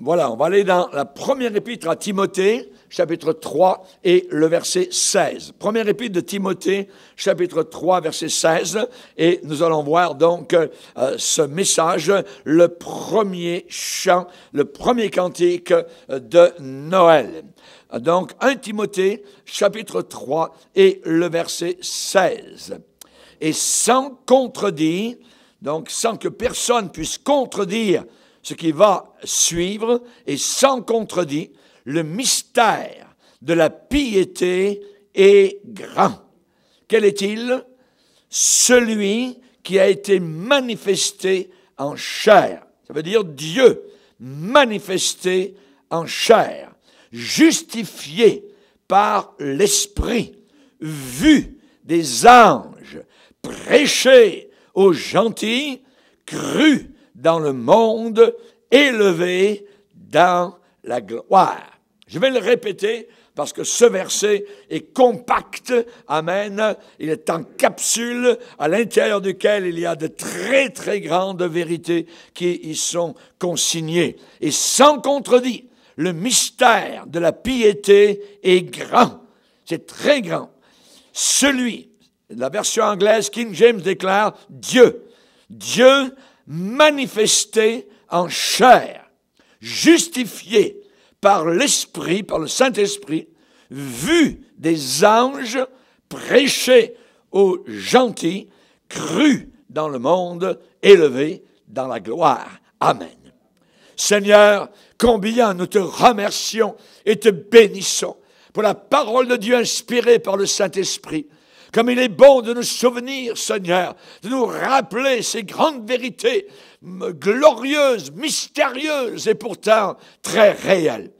Voilà, on va aller dans la première épître à Timothée, chapitre 3 et le verset 16. Première épître de Timothée, chapitre 3, verset 16. Et nous allons voir donc euh, ce message, le premier chant, le premier cantique euh, de Noël. Donc 1 Timothée, chapitre 3 et le verset 16. Et sans contredire, donc sans que personne puisse contredire ce qui va suivre est sans contredit le mystère de la piété est grand. Quel est-il Celui qui a été manifesté en chair. Ça veut dire Dieu manifesté en chair, justifié par l'Esprit, vu des anges, prêché aux gentils, cru dans le monde, élevé dans la gloire. Je vais le répéter parce que ce verset est compact, amen, il est en capsule à l'intérieur duquel il y a de très très grandes vérités qui y sont consignées. Et sans contredit, le mystère de la piété est grand, c'est très grand. Celui, la version anglaise, King James déclare Dieu, Dieu manifesté en chair, justifié par l'Esprit, par le Saint-Esprit, vu des anges prêché aux gentils, cru dans le monde, élevé dans la gloire. Amen. Seigneur, combien nous te remercions et te bénissons pour la parole de Dieu inspirée par le Saint-Esprit comme il est bon de nous souvenir, Seigneur, de nous rappeler ces grandes vérités glorieuses, mystérieuses et pourtant très réelles.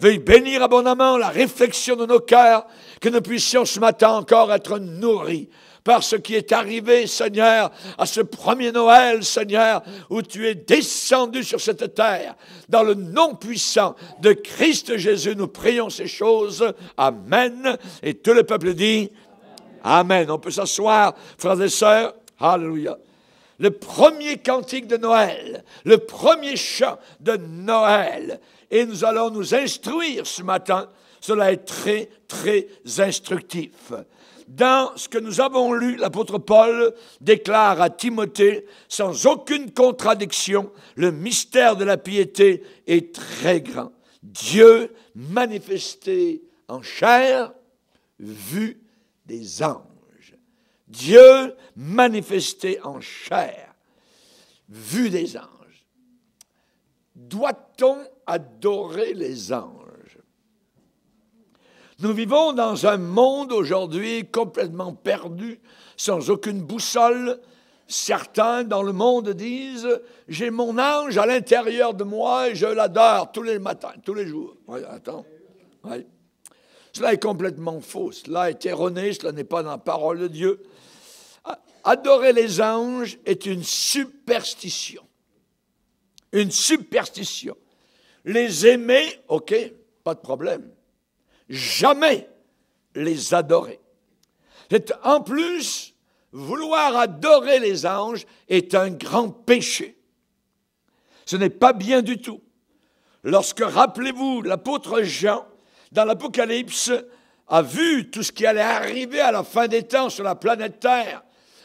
Veuille bénir abondamment la réflexion de nos cœurs, que nous puissions ce matin encore être nourris par ce qui est arrivé, Seigneur, à ce premier Noël, Seigneur, où tu es descendu sur cette terre. Dans le nom puissant de Christ Jésus, nous prions ces choses. Amen. Et tout le peuple dit Amen. On peut s'asseoir, frères et sœurs. Alléluia. Le premier cantique de Noël, le premier chant de Noël. Et nous allons nous instruire ce matin. Cela est très, très instructif. Dans ce que nous avons lu, l'apôtre Paul déclare à Timothée, sans aucune contradiction, le mystère de la piété est très grand. Dieu manifesté en chair, vu des anges. Dieu manifesté en chair, vu des anges. Doit-on adorer les anges Nous vivons dans un monde aujourd'hui complètement perdu, sans aucune boussole, Certains dans le monde disent J'ai mon ange à l'intérieur de moi et je l'adore tous les matins, tous les jours. attends. Cela est complètement faux, cela est erroné, cela n'est pas dans la parole de Dieu. Adorer les anges est une superstition. Une superstition. Les aimer, ok, pas de problème. Jamais les adorer. en plus, vouloir adorer les anges est un grand péché. Ce n'est pas bien du tout. Lorsque, rappelez-vous, l'apôtre Jean dans l'Apocalypse, a vu tout ce qui allait arriver à la fin des temps sur la planète Terre,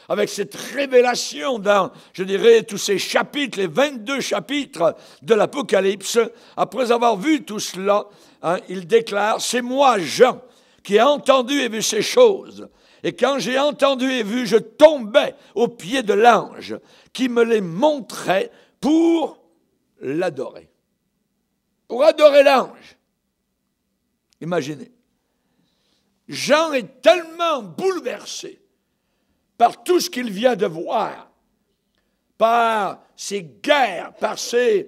avec cette révélation dans, je dirais, tous ces chapitres, les 22 chapitres de l'Apocalypse, après avoir vu tout cela, hein, il déclare, c'est moi, Jean, qui ai entendu et vu ces choses. Et quand j'ai entendu et vu, je tombais aux pieds de l'ange qui me les montrait pour l'adorer. Pour adorer l'ange. Imaginez. Jean est tellement bouleversé par tout ce qu'il vient de voir, par ces guerres, par euh,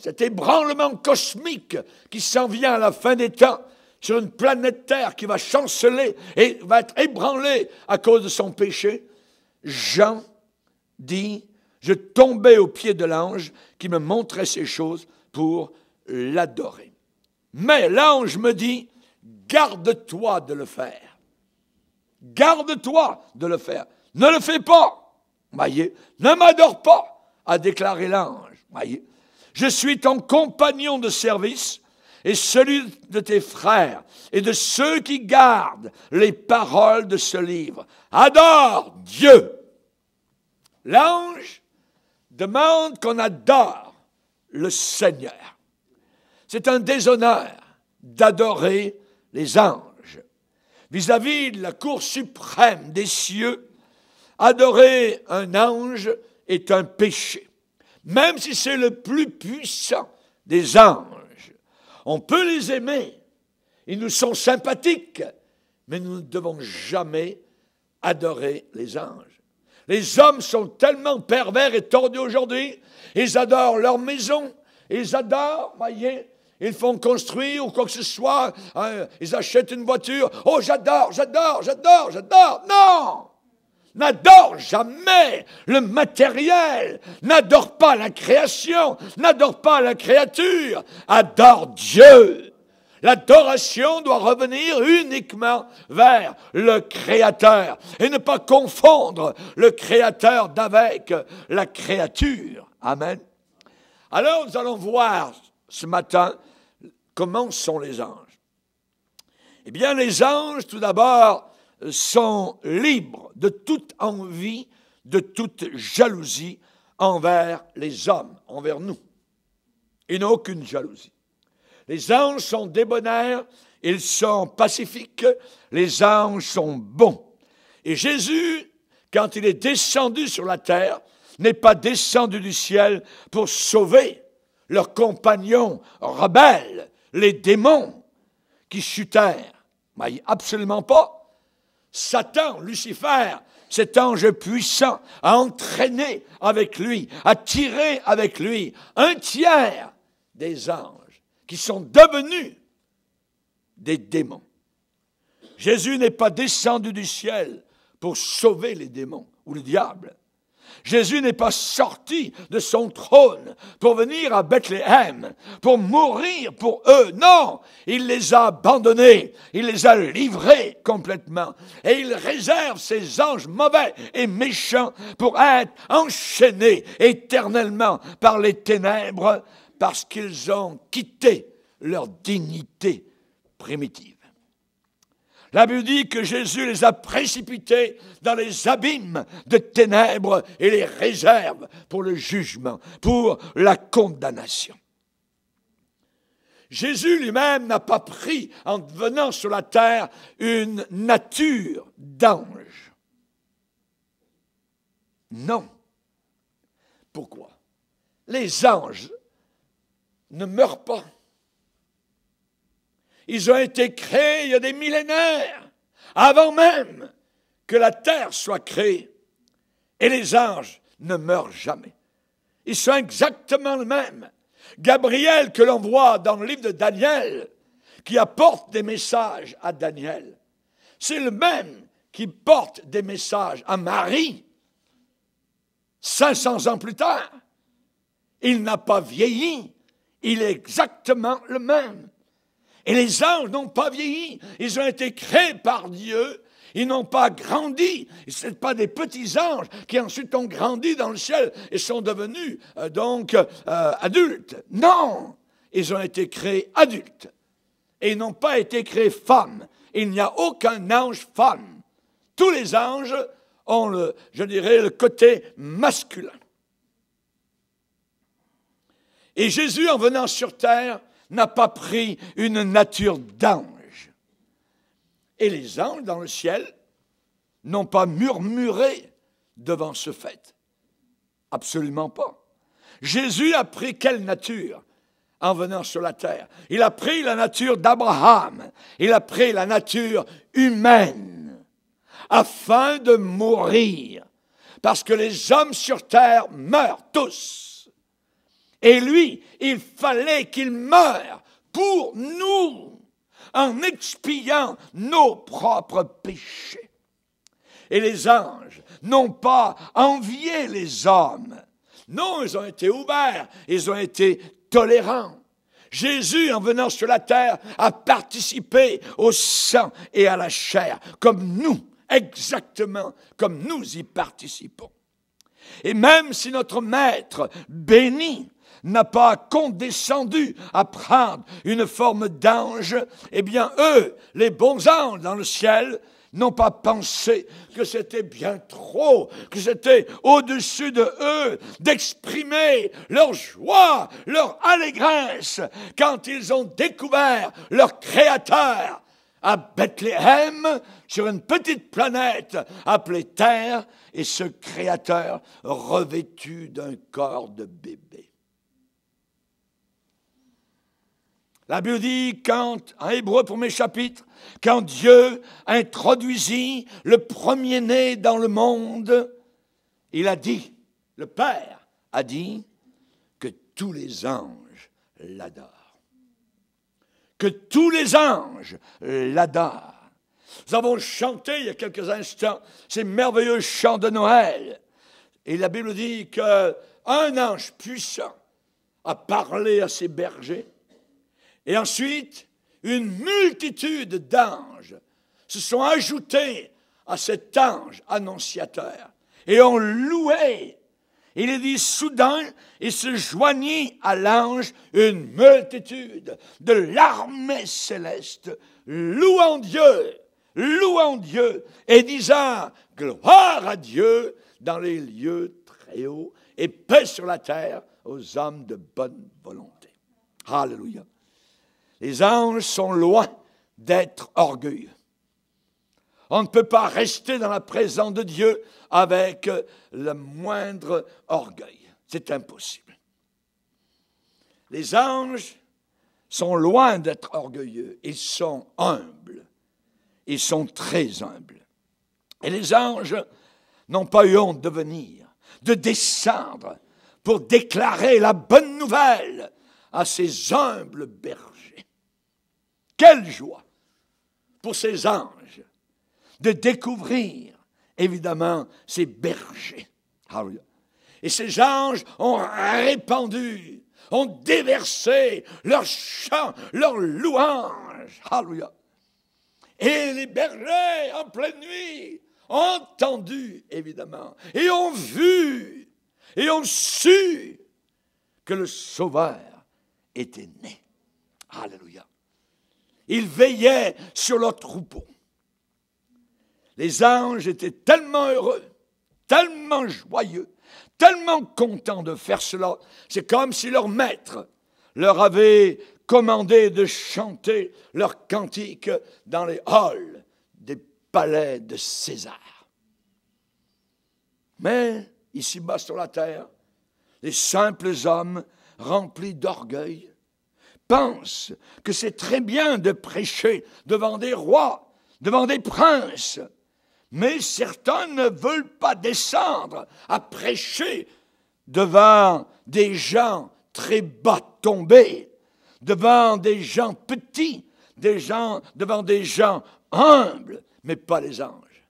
cet ébranlement cosmique qui s'en vient à la fin des temps sur une planète Terre qui va chanceler et va être ébranlée à cause de son péché, Jean dit, je tombais aux pieds de l'ange qui me montrait ces choses pour l'adorer. Mais l'ange me dit, garde-toi de le faire. Garde-toi de le faire. Ne le fais pas. ne m'adore pas, a déclaré l'ange. je suis ton compagnon de service et celui de tes frères et de ceux qui gardent les paroles de ce livre. Adore Dieu. L'ange demande qu'on adore le Seigneur. C'est un déshonneur d'adorer les anges. Vis-à-vis de la Cour suprême des cieux, adorer un ange est un péché, même si c'est le plus puissant des anges. On peut les aimer, ils nous sont sympathiques, mais nous ne devons jamais adorer les anges. Les hommes sont tellement pervers et tordus aujourd'hui, ils adorent leur maison, ils adorent, voyez, ils font construire ou quoi que ce soit. Hein. ils achètent une voiture. Oh, j'adore, j'adore, j'adore, j'adore. Non N'adore jamais le matériel, n'adore pas la création, n'adore pas la créature, adore Dieu. L'adoration doit revenir uniquement vers le Créateur et ne pas confondre le Créateur d'avec la créature. Amen. Alors nous allons voir ce matin comment sont les anges Eh bien, les anges, tout d'abord, sont libres de toute envie, de toute jalousie envers les hommes, envers nous. Ils n'ont aucune jalousie. Les anges sont débonnaires, ils sont pacifiques, les anges sont bons. Et Jésus, quand il est descendu sur la terre, n'est pas descendu du ciel pour sauver leurs compagnons rebelles les démons qui chutèrent. Mais absolument pas. Satan, Lucifer, cet ange puissant, a entraîné avec lui, a tiré avec lui un tiers des anges qui sont devenus des démons. Jésus n'est pas descendu du ciel pour sauver les démons ou le diable. Jésus n'est pas sorti de son trône pour venir à Bethléem, pour mourir pour eux. Non, il les a abandonnés, il les a livrés complètement. Et il réserve ses anges mauvais et méchants pour être enchaînés éternellement par les ténèbres parce qu'ils ont quitté leur dignité primitive. La Bible dit que Jésus les a précipités dans les abîmes de ténèbres et les réserve pour le jugement, pour la condamnation. Jésus lui-même n'a pas pris, en venant sur la terre, une nature d'ange. Non. Pourquoi Les anges ne meurent pas. Ils ont été créés il y a des millénaires, avant même que la terre soit créée. Et les anges ne meurent jamais. Ils sont exactement les mêmes. Gabriel, que l'on voit dans le livre de Daniel, qui apporte des messages à Daniel, c'est le même qui porte des messages à Marie 500 ans plus tard. Il n'a pas vieilli, il est exactement le même. Et les anges n'ont pas vieilli. Ils ont été créés par Dieu. Ils n'ont pas grandi. Ce ne pas des petits anges qui ensuite ont grandi dans le ciel et sont devenus euh, donc euh, adultes. Non, ils ont été créés adultes. Et ils n'ont pas été créés femmes. Il n'y a aucun ange femme. Tous les anges ont, le, je dirais, le côté masculin. Et Jésus, en venant sur terre, n'a pas pris une nature d'ange. Et les anges dans le ciel n'ont pas murmuré devant ce fait. Absolument pas. Jésus a pris quelle nature en venant sur la terre Il a pris la nature d'Abraham, il a pris la nature humaine, afin de mourir, parce que les hommes sur terre meurent tous et lui, il fallait qu'il meure pour nous en expiant nos propres péchés. Et les anges n'ont pas envié les hommes. Non, ils ont été ouverts, ils ont été tolérants. Jésus, en venant sur la terre, a participé au sang et à la chair, comme nous, exactement comme nous y participons. Et même si notre Maître bénit n'a pas condescendu à prendre une forme d'ange, eh bien eux, les bons anges dans le ciel, n'ont pas pensé que c'était bien trop, que c'était au-dessus de eux d'exprimer leur joie, leur allégresse quand ils ont découvert leur Créateur à Bethléem, sur une petite planète appelée Terre, et ce Créateur revêtu d'un corps de bébé. La Bible dit, quand, en hébreu mes chapitre, quand Dieu introduisit le premier-né dans le monde, il a dit, le Père a dit, que tous les anges l'adorent. Que tous les anges l'adorent. Nous avons chanté il y a quelques instants ces merveilleux chants de Noël. Et la Bible dit qu'un ange puissant a parlé à ses bergers et ensuite, une multitude d'anges se sont ajoutés à cet ange annonciateur et ont loué. Il est dit soudain, et se joignit à l'ange une multitude de l'armée céleste, louant Dieu, louant Dieu et disant gloire à Dieu dans les lieux très hauts et paix sur la terre aux hommes de bonne volonté. Alléluia. Les anges sont loin d'être orgueilleux. On ne peut pas rester dans la présence de Dieu avec le moindre orgueil. C'est impossible. Les anges sont loin d'être orgueilleux. Ils sont humbles. Ils sont très humbles. Et les anges n'ont pas eu honte de venir, de descendre pour déclarer la bonne nouvelle à ces humbles bergers. Quelle joie pour ces anges de découvrir, évidemment, ces bergers. Et ces anges ont répandu, ont déversé leurs chants, leurs louanges. Alléluia. Et les bergers, en pleine nuit, ont entendu, évidemment, et ont vu, et ont su que le Sauveur était né. Alléluia. Ils veillaient sur leur troupeau. Les anges étaient tellement heureux, tellement joyeux, tellement contents de faire cela. C'est comme si leur maître leur avait commandé de chanter leur cantique dans les halls des palais de César. Mais, ici-bas sur la terre, les simples hommes remplis d'orgueil pense que c'est très bien de prêcher devant des rois, devant des princes, mais certains ne veulent pas descendre à prêcher devant des gens très bas tombés, devant des gens petits, des gens, devant des gens humbles, mais pas les anges.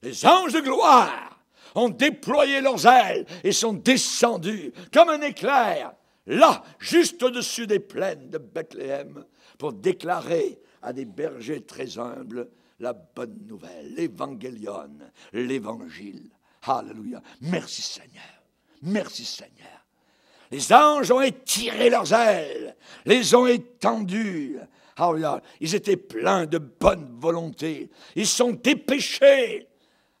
Les anges de gloire ont déployé leurs ailes et sont descendus comme un éclair là, juste au-dessus des plaines de Bethléem, pour déclarer à des bergers très humbles la bonne nouvelle, l'évangélion, l'évangile. Alléluia. Merci Seigneur. Merci Seigneur. Les anges ont étiré leurs ailes, les ont étendues. Alléluia. Ils étaient pleins de bonne volonté. Ils sont dépêchés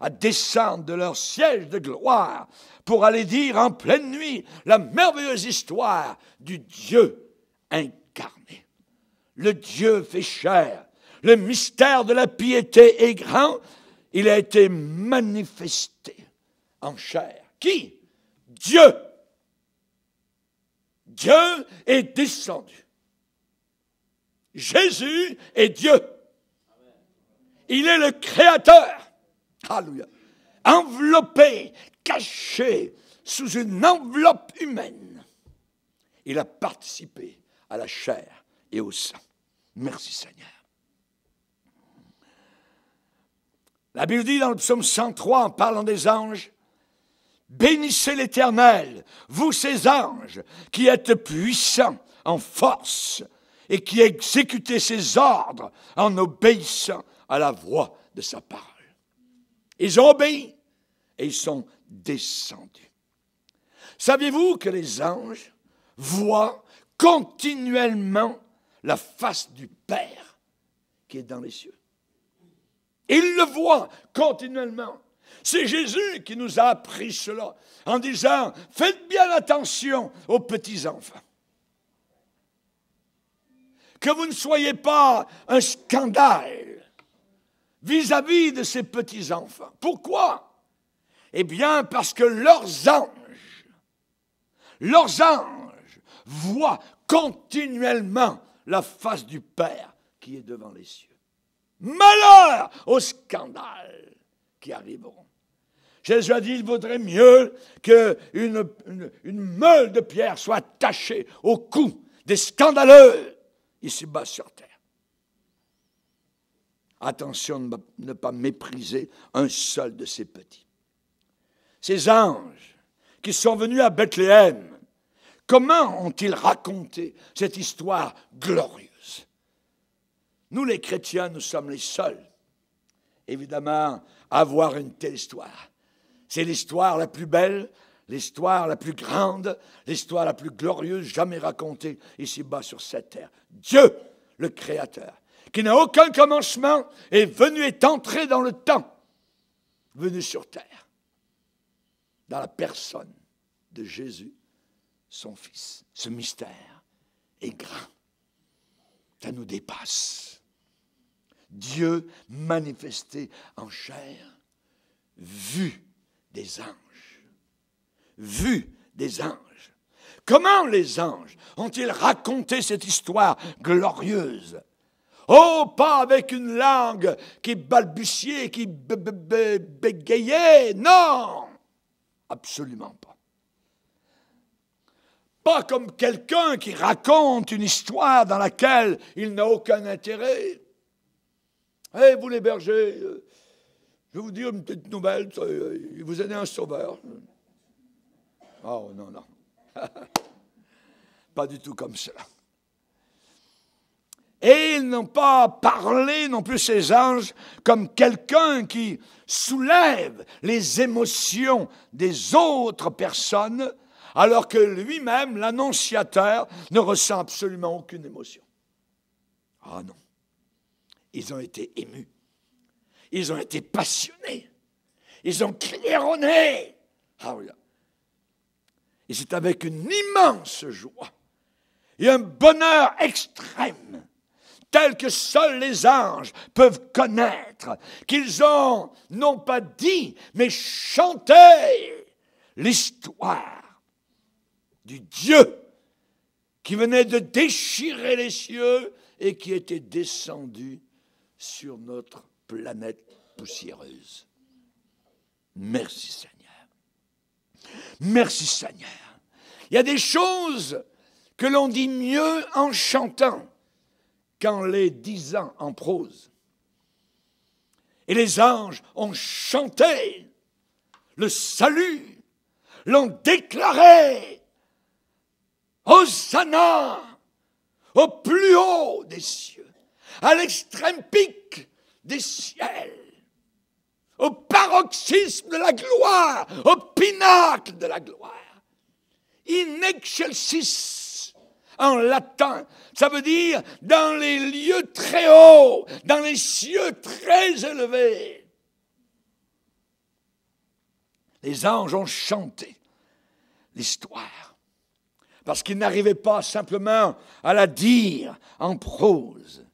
à descendre de leur siège de gloire pour aller dire en pleine nuit la merveilleuse histoire du Dieu incarné. Le Dieu fait chair. Le mystère de la piété est grand. Il a été manifesté en chair. Qui Dieu. Dieu est descendu. Jésus est Dieu. Il est le Créateur. Alléluia enveloppé, caché sous une enveloppe humaine. Il a participé à la chair et au sang. Merci Seigneur. La Bible dit dans le psaume 103 en parlant des anges, Bénissez l'Éternel, vous ces anges, qui êtes puissants en force et qui exécutez ses ordres en obéissant à la voix de sa parole. Ils ont obéi et ils sont descendus. Saviez-vous que les anges voient continuellement la face du Père qui est dans les cieux Ils le voient continuellement. C'est Jésus qui nous a appris cela en disant, faites bien attention aux petits-enfants. Que vous ne soyez pas un scandale vis-à-vis -vis de ces petits-enfants. Pourquoi eh bien, parce que leurs anges, leurs anges voient continuellement la face du Père qui est devant les cieux. Malheur aux scandales qui arriveront. Jésus a dit, il vaudrait mieux qu'une une, meule de pierre soit attachée au cou des scandaleux ici-bas sur terre. Attention de ne pas mépriser un seul de ces petits ces anges qui sont venus à Bethléem, comment ont-ils raconté cette histoire glorieuse Nous les chrétiens, nous sommes les seuls, évidemment, à avoir une telle histoire. C'est l'histoire la plus belle, l'histoire la plus grande, l'histoire la plus glorieuse jamais racontée ici-bas sur cette terre. Dieu, le Créateur, qui n'a aucun commencement, est venu, est entré dans le temps, venu sur terre dans la personne de Jésus, son Fils. Ce mystère est grand. Ça nous dépasse. Dieu manifesté en chair, vu des anges. Vu des anges. Comment les anges ont-ils raconté cette histoire glorieuse Oh, pas avec une langue qui balbutiait, qui bégayait, non Absolument pas. Pas comme quelqu'un qui raconte une histoire dans laquelle il n'a aucun intérêt. Hé, eh, vous les bergers, euh, je vais vous dire une petite nouvelle, il euh, vous êtes un sauveur. Oh non, non. pas du tout comme cela. Et ils n'ont pas parlé non plus ces anges comme quelqu'un qui soulève les émotions des autres personnes, alors que lui-même, l'annonciateur, ne ressent absolument aucune émotion. Ah non, ils ont été émus, ils ont été passionnés, ils ont claironné. Ah oui. Et c'est avec une immense joie et un bonheur extrême tel que seuls les anges peuvent connaître, qu'ils ont non pas dit, mais chanté l'histoire du Dieu qui venait de déchirer les cieux et qui était descendu sur notre planète poussiéreuse. Merci Seigneur. Merci Seigneur. Il y a des choses que l'on dit mieux en chantant qu'en les ans en prose. Et les anges ont chanté le salut, l'ont déclaré Hosanna au plus haut des cieux, à l'extrême pic des ciels, au paroxysme de la gloire, au pinacle de la gloire. In excelsis en latin. Ça veut dire dans les lieux très hauts, dans les cieux très élevés. Les anges ont chanté l'histoire parce qu'ils n'arrivaient pas simplement à la dire en prose.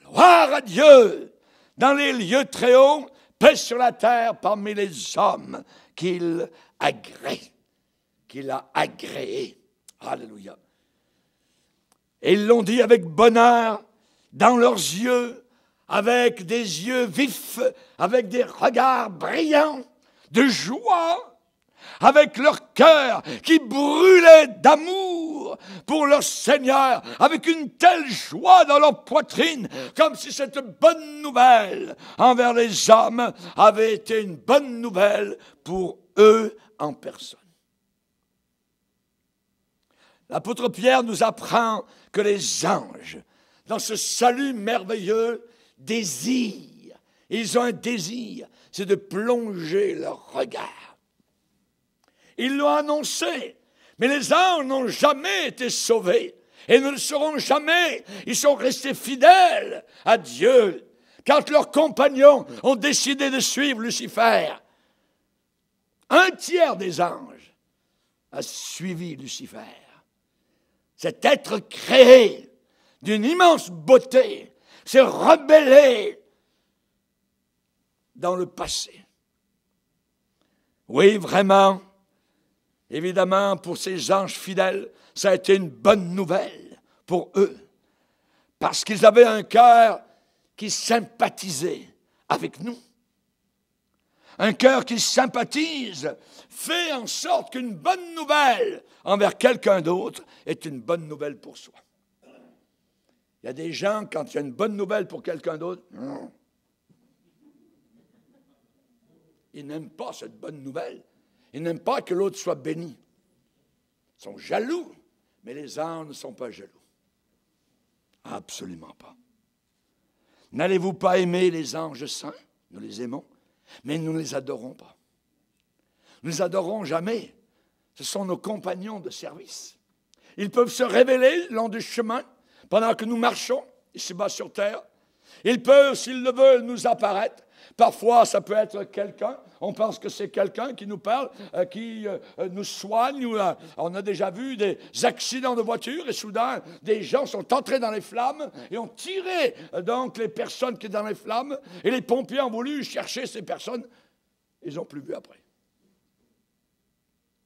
Gloire à Dieu dans les lieux très hauts, paix sur la terre parmi les hommes qu'il qu'il a agréé. Alléluia. Et ils l'ont dit avec bonheur, dans leurs yeux, avec des yeux vifs, avec des regards brillants, de joie, avec leur cœur qui brûlait d'amour pour leur Seigneur, avec une telle joie dans leur poitrine, comme si cette bonne nouvelle envers les hommes avait été une bonne nouvelle pour eux en personne. L'apôtre Pierre nous apprend que les anges, dans ce salut merveilleux, désirent, ils ont un désir, c'est de plonger leur regard. Ils l'ont annoncé, mais les anges n'ont jamais été sauvés et ne le seront jamais. Ils sont restés fidèles à Dieu. Quand leurs compagnons ont décidé de suivre Lucifer, un tiers des anges a suivi Lucifer cet être créé d'une immense beauté, s'est rebellé dans le passé. Oui, vraiment, évidemment, pour ces anges fidèles, ça a été une bonne nouvelle pour eux, parce qu'ils avaient un cœur qui sympathisait avec nous un cœur qui sympathise, fait en sorte qu'une bonne nouvelle envers quelqu'un d'autre est une bonne nouvelle pour soi. Il y a des gens, quand il y a une bonne nouvelle pour quelqu'un d'autre, hmm, ils n'aiment pas cette bonne nouvelle. Ils n'aiment pas que l'autre soit béni. Ils sont jaloux, mais les anges ne sont pas jaloux. Absolument pas. N'allez-vous pas aimer les anges saints Nous les aimons mais nous ne les adorons pas. Nous les adorons jamais. Ce sont nos compagnons de service. Ils peuvent se révéler le long du chemin pendant que nous marchons ici-bas sur terre. Ils peuvent, s'ils le veulent, nous apparaître. Parfois, ça peut être quelqu'un, on pense que c'est quelqu'un qui nous parle, euh, qui euh, euh, nous soigne. on a déjà vu des accidents de voiture et soudain, des gens sont entrés dans les flammes et ont tiré donc les personnes qui étaient dans les flammes et les pompiers ont voulu chercher ces personnes. Ils n'ont plus vu après.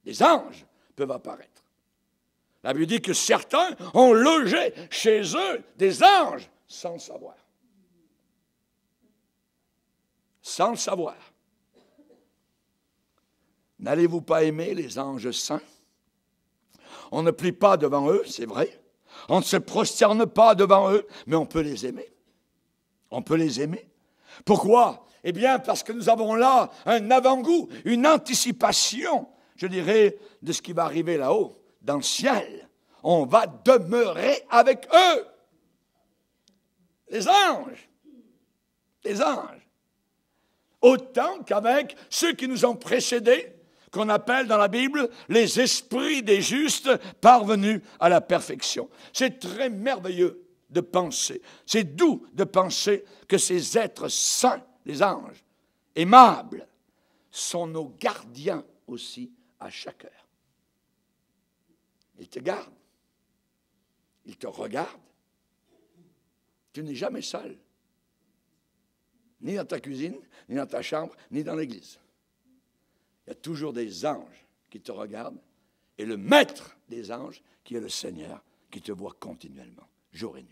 Des anges peuvent apparaître. La Bible dit que certains ont logé chez eux des anges sans savoir sans le savoir. N'allez-vous pas aimer les anges saints On ne plie pas devant eux, c'est vrai. On ne se prosterne pas devant eux, mais on peut les aimer. On peut les aimer. Pourquoi Eh bien, parce que nous avons là un avant-goût, une anticipation, je dirais, de ce qui va arriver là-haut, dans le ciel. On va demeurer avec eux. Les anges. Les anges autant qu'avec ceux qui nous ont précédés, qu'on appelle dans la Bible les esprits des justes parvenus à la perfection. C'est très merveilleux de penser, c'est doux de penser que ces êtres saints, les anges, aimables, sont nos gardiens aussi à chaque heure. Ils te gardent, ils te regardent. Tu n'es jamais seul ni dans ta cuisine, ni dans ta chambre, ni dans l'église. Il y a toujours des anges qui te regardent et le maître des anges qui est le Seigneur qui te voit continuellement, jour et nuit.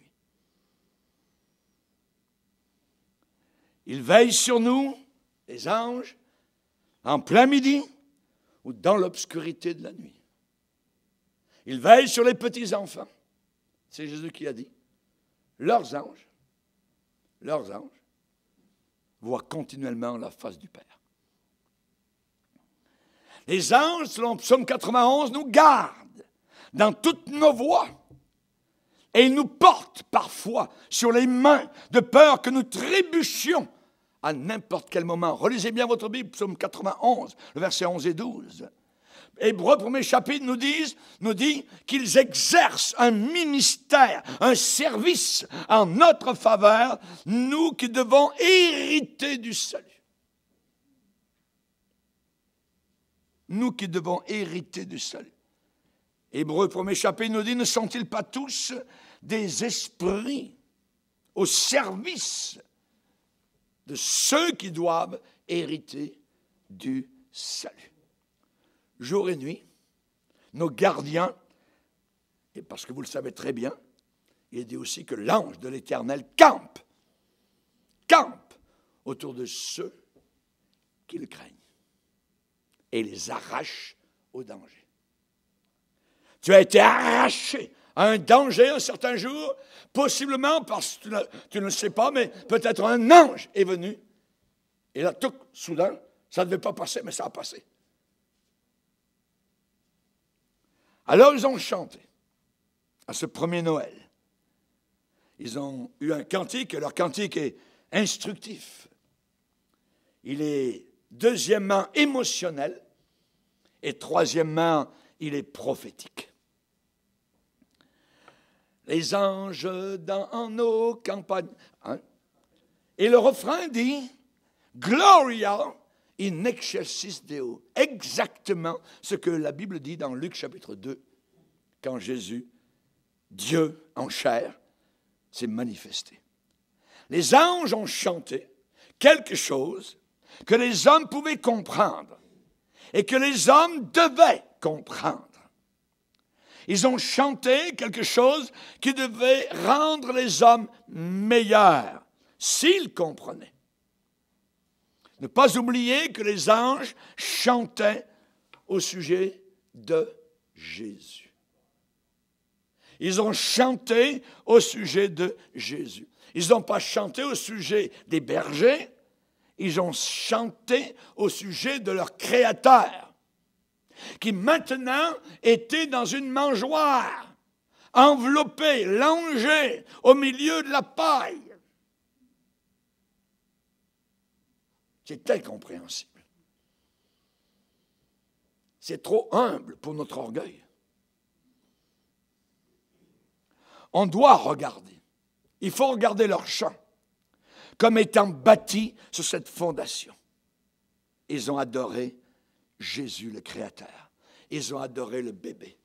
Il veille sur nous, les anges, en plein midi ou dans l'obscurité de la nuit. Il veille sur les petits-enfants. C'est Jésus qui a dit. Leurs anges, leurs anges voit continuellement la face du Père. Les anges, selon Psaume 91, nous gardent dans toutes nos voies. Et ils nous portent parfois sur les mains de peur que nous trébuchions à n'importe quel moment. Relisez bien votre Bible, Psaume 91, le verset 11 et 12. Hébreux, premier chapitre, nous, disent, nous dit qu'ils exercent un ministère, un service en notre faveur, nous qui devons hériter du salut. Nous qui devons hériter du salut. Hébreux, premier chapitre, nous dit, ne sont-ils pas tous des esprits au service de ceux qui doivent hériter du salut jour et nuit, nos gardiens, et parce que vous le savez très bien, il est dit aussi que l'ange de l'Éternel campe, campe autour de ceux qui le craignent et les arrache au danger. Tu as été arraché à un danger un certain jour, possiblement parce que tu ne, tu ne le sais pas, mais peut-être un ange est venu. Et là, tout soudain, ça ne devait pas passer, mais ça a passé. Alors ils ont chanté à ce premier Noël. Ils ont eu un cantique et leur cantique est instructif. Il est deuxièmement émotionnel et troisièmement, il est prophétique. Les anges dans nos campagnes. Hein. Et le refrain dit Gloria in excelsis Deo. Exactement ce que la Bible dit dans Luc chapitre 2, quand Jésus, Dieu en chair, s'est manifesté. Les anges ont chanté quelque chose que les hommes pouvaient comprendre et que les hommes devaient comprendre. Ils ont chanté quelque chose qui devait rendre les hommes meilleurs s'ils comprenaient. Ne pas oublier que les anges chantaient au sujet de Jésus. Ils ont chanté au sujet de Jésus. Ils n'ont pas chanté au sujet des bergers, ils ont chanté au sujet de leur Créateur, qui maintenant était dans une mangeoire, enveloppé, langé au milieu de la paille. C'est incompréhensible. C'est trop humble pour notre orgueil. On doit regarder. Il faut regarder leur champ comme étant bâti sur cette fondation. Ils ont adoré Jésus le Créateur. Ils ont adoré le bébé.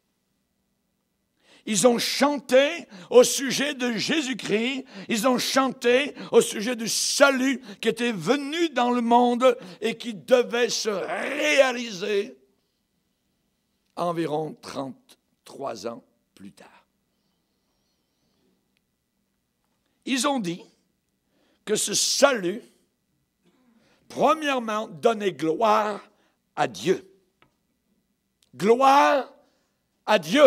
Ils ont chanté au sujet de Jésus-Christ. Ils ont chanté au sujet du salut qui était venu dans le monde et qui devait se réaliser environ 33 ans plus tard. Ils ont dit que ce salut, premièrement, donnait gloire à Dieu. Gloire à Dieu.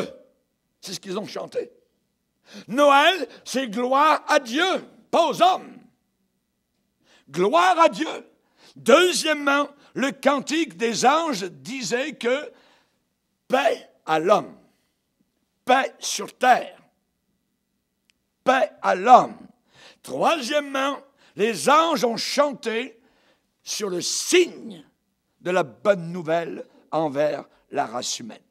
C'est ce qu'ils ont chanté. Noël, c'est gloire à Dieu, pas aux hommes. Gloire à Dieu. Deuxièmement, le cantique des anges disait que paix à l'homme, paix sur terre, paix à l'homme. Troisièmement, les anges ont chanté sur le signe de la bonne nouvelle envers la race humaine.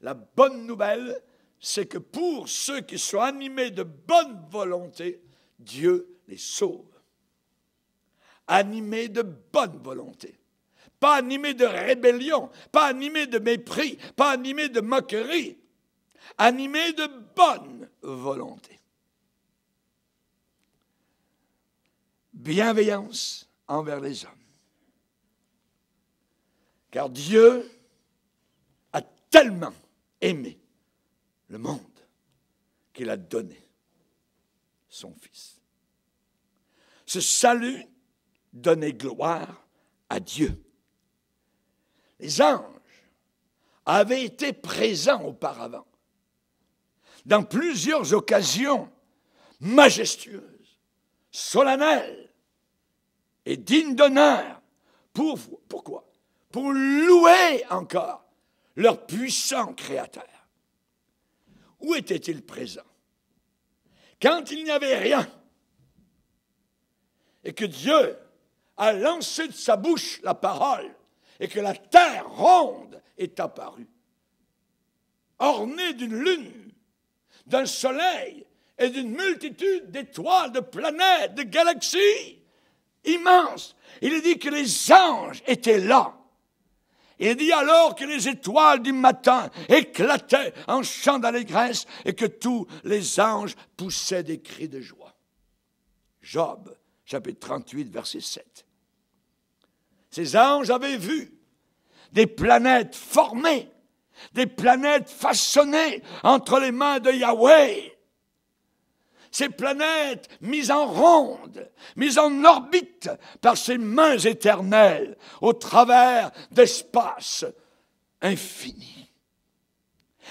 La bonne nouvelle, c'est que pour ceux qui sont animés de bonne volonté, Dieu les sauve. Animés de bonne volonté. Pas animés de rébellion, pas animés de mépris, pas animés de moquerie. Animés de bonne volonté. Bienveillance envers les hommes. Car Dieu a tellement aimé le monde qu'il a donné, son Fils. Ce salut donnait gloire à Dieu. Les anges avaient été présents auparavant, dans plusieurs occasions majestueuses, solennelles et dignes d'honneur. pourquoi Pour louer encore leur puissant Créateur. Où était-il présent Quand il n'y avait rien et que Dieu a lancé de sa bouche la parole et que la terre ronde est apparue, ornée d'une lune, d'un soleil et d'une multitude d'étoiles, de planètes, de galaxies immenses. Il est dit que les anges étaient là il dit alors que les étoiles du matin éclataient en chant d'allégresse et que tous les anges poussaient des cris de joie. Job, chapitre 38, verset 7. Ces anges avaient vu des planètes formées, des planètes façonnées entre les mains de Yahweh ces planètes mises en ronde, mises en orbite par ses mains éternelles au travers d'espaces infinis.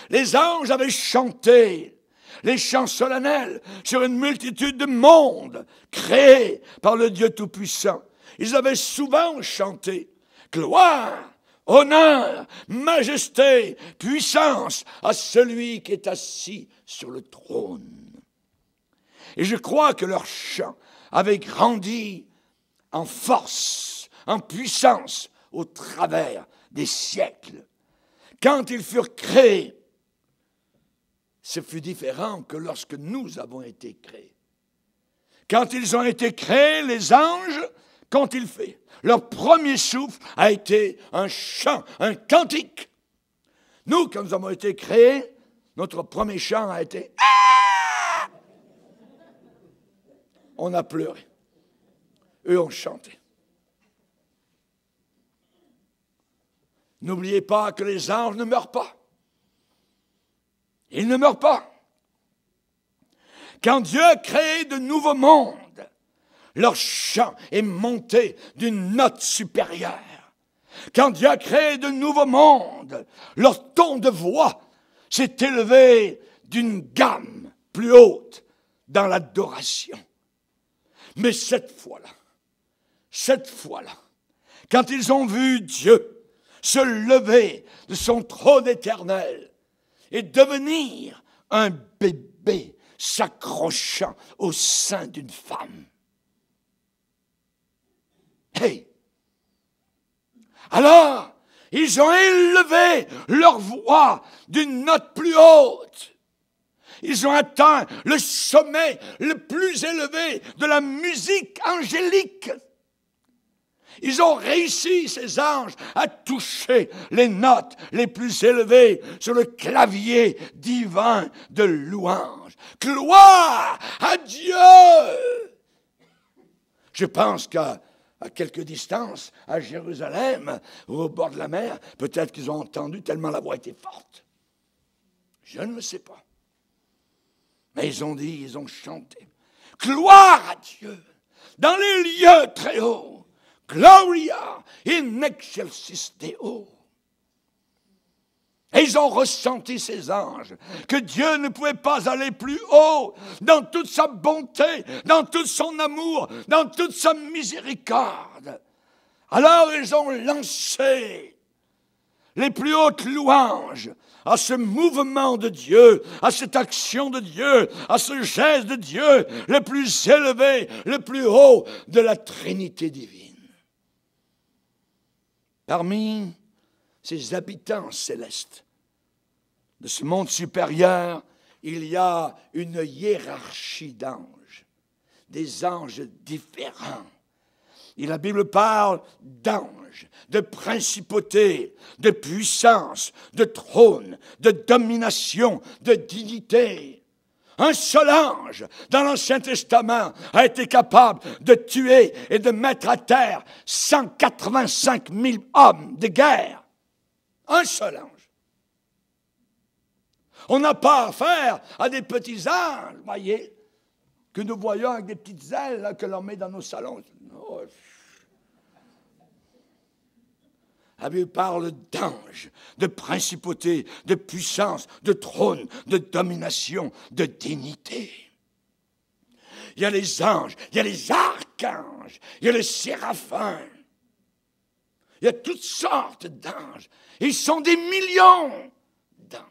Les anges avaient chanté les chants solennels sur une multitude de mondes créés par le Dieu Tout-Puissant. Ils avaient souvent chanté gloire honneur, majesté, puissance à celui qui est assis sur le trône. Et je crois que leur chant avait grandi en force, en puissance au travers des siècles. Quand ils furent créés, ce fut différent que lorsque nous avons été créés. Quand ils ont été créés, les anges, quand ils fait, leur premier souffle a été un chant, un cantique. Nous, quand nous avons été créés, notre premier chant a été on a pleuré. Eux ont chanté. N'oubliez pas que les anges ne meurent pas. Ils ne meurent pas. Quand Dieu a créé de nouveaux mondes, leur chant est monté d'une note supérieure. Quand Dieu a créé de nouveaux mondes, leur ton de voix s'est élevé d'une gamme plus haute dans l'adoration. Mais cette fois-là, cette fois-là, quand ils ont vu Dieu se lever de son trône éternel et devenir un bébé s'accrochant au sein d'une femme. Hey. Alors, ils ont élevé leur voix d'une note plus haute ils ont atteint le sommet le plus élevé de la musique angélique. Ils ont réussi, ces anges, à toucher les notes les plus élevées sur le clavier divin de louange. Gloire à Dieu! Je pense qu'à quelque distance, à Jérusalem, ou au bord de la mer, peut-être qu'ils ont entendu tellement la voix était forte. Je ne le sais pas. Mais ils ont dit, ils ont chanté. Gloire à Dieu dans les lieux très hauts. Gloria in excelsis Deo. Et ils ont ressenti ces anges que Dieu ne pouvait pas aller plus haut dans toute sa bonté, dans tout son amour, dans toute sa miséricorde. Alors ils ont lancé les plus hautes louanges à ce mouvement de Dieu, à cette action de Dieu, à ce geste de Dieu, le plus élevé, le plus haut de la Trinité divine. Parmi ces habitants célestes de ce monde supérieur, il y a une hiérarchie d'anges, des anges différents. Et la Bible parle d'anges de principauté, de puissance, de trône, de domination, de dignité. Un seul ange dans l'Ancien Testament a été capable de tuer et de mettre à terre 185 000 hommes de guerre. Un seul ange. On n'a pas affaire à des petits anges, voyez, que nous voyons avec des petites ailes que l'on met dans nos salons. Oh, Bible parle d'anges, de principautés, de puissance, de trône, de domination, de dignité. Il y a les anges, il y a les archanges, il y a les séraphins. Il y a toutes sortes d'anges. Ils sont des millions d'anges.